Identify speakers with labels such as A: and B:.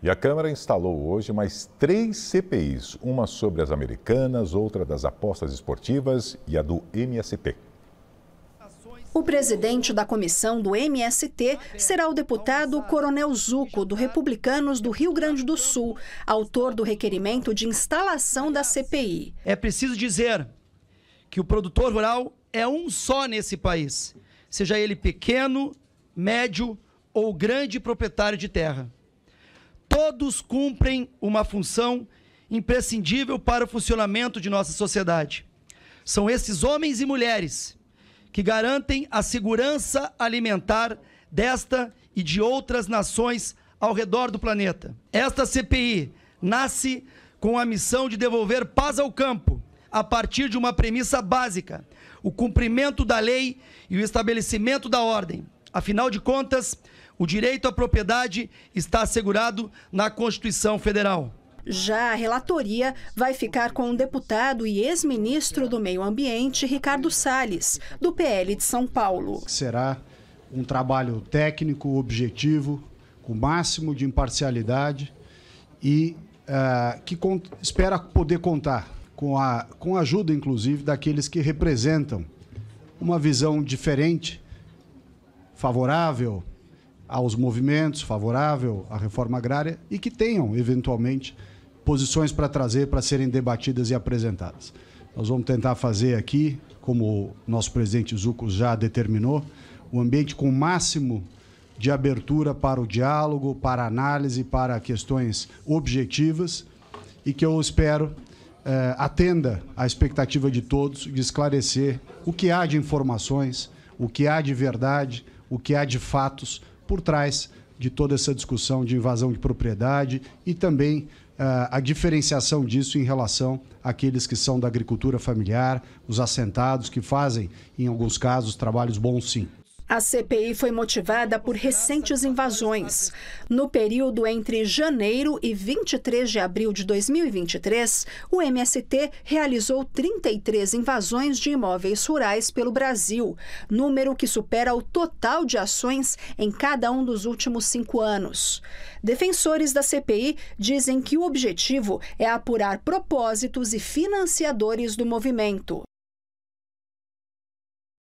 A: E a Câmara instalou hoje mais três CPIs, uma sobre as americanas, outra das apostas esportivas e a do MST.
B: O presidente da comissão do MST será o deputado Coronel Zuco, do Republicanos do Rio Grande do Sul, autor do requerimento de instalação da CPI.
C: É preciso dizer que o produtor rural é um só nesse país, seja ele pequeno, médio ou grande proprietário de terra todos cumprem uma função imprescindível para o funcionamento de nossa sociedade. São esses homens e mulheres que garantem a segurança alimentar desta e de outras nações ao redor do planeta. Esta CPI nasce com a missão de devolver paz ao campo, a partir de uma premissa básica: o cumprimento da lei e o estabelecimento da ordem. Afinal de contas, o direito à propriedade está assegurado na Constituição Federal.
B: Já a relatoria vai ficar com o deputado e ex-ministro do Meio Ambiente, Ricardo Salles, do PL de São Paulo.
A: Será um trabalho técnico, objetivo, com o máximo de imparcialidade e uh, que espera poder contar com a, com a ajuda, inclusive, daqueles que representam uma visão diferente, favorável aos movimentos, favorável à reforma agrária e que tenham, eventualmente, posições para trazer para serem debatidas e apresentadas. Nós vamos tentar fazer aqui, como o nosso presidente Zucos já determinou, um ambiente com o máximo de abertura para o diálogo, para análise, para questões objetivas e que eu espero eh, atenda à expectativa de todos de esclarecer o que há de informações, o que há de verdade, o que há de fatos por trás de toda essa discussão de invasão de propriedade e também uh, a diferenciação disso em relação àqueles que são da agricultura familiar, os assentados, que fazem, em alguns casos, trabalhos bons sim.
B: A CPI foi motivada por recentes invasões. No período entre janeiro e 23 de abril de 2023, o MST realizou 33 invasões de imóveis rurais pelo Brasil, número que supera o total de ações em cada um dos últimos cinco anos. Defensores da CPI dizem que o objetivo é apurar propósitos e financiadores do movimento.